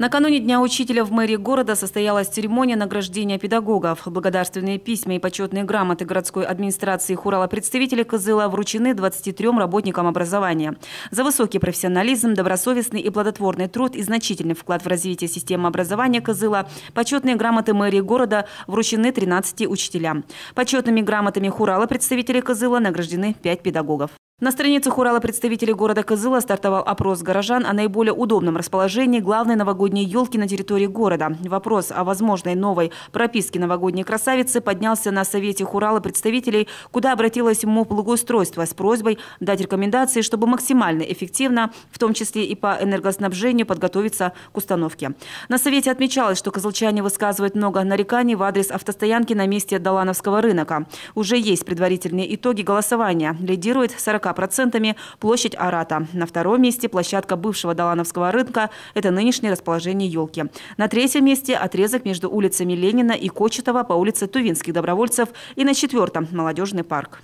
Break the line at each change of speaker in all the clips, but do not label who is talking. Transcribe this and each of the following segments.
Накануне Дня учителя в мэрии города состоялась церемония награждения педагогов. Благодарственные письма и почетные грамоты городской администрации Хурала представителей Кызыла вручены 23 работникам образования. За высокий профессионализм, добросовестный и плодотворный труд и значительный вклад в развитие системы образования Кызыла почетные грамоты мэрии города вручены 13 учителям. Почетными грамотами Хурала представители Кызыла награждены 5 педагогов. На страницах Урала представители города Кызыла стартовал опрос горожан о наиболее удобном расположении главной новогодней елки на территории города. Вопрос о возможной новой прописке новогодней красавицы поднялся на совете Урала представителей, куда обратилась МОП благоустройство с просьбой дать рекомендации, чтобы максимально эффективно, в том числе и по энергоснабжению, подготовиться к установке. На совете отмечалось, что козылчане высказывают много нареканий в адрес автостоянки на месте Долановского рынка. Уже есть предварительные итоги голосования. Лидирует 40 40% площадь Арата. На втором месте площадка бывшего Долановского рынка – это нынешнее расположение елки. На третьем месте отрезок между улицами Ленина и Кочетова по улице Тувинских добровольцев и на четвертом – молодежный парк.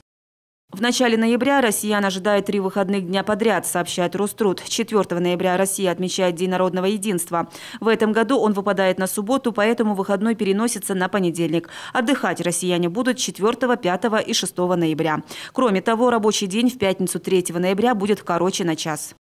В начале ноября россиян ожидает три выходных дня подряд, сообщает Роструд. 4 ноября Россия отмечает День народного единства. В этом году он выпадает на субботу, поэтому выходной переносится на понедельник. Отдыхать россияне будут 4, 5 и 6 ноября. Кроме того, рабочий день в пятницу 3 ноября будет короче на час.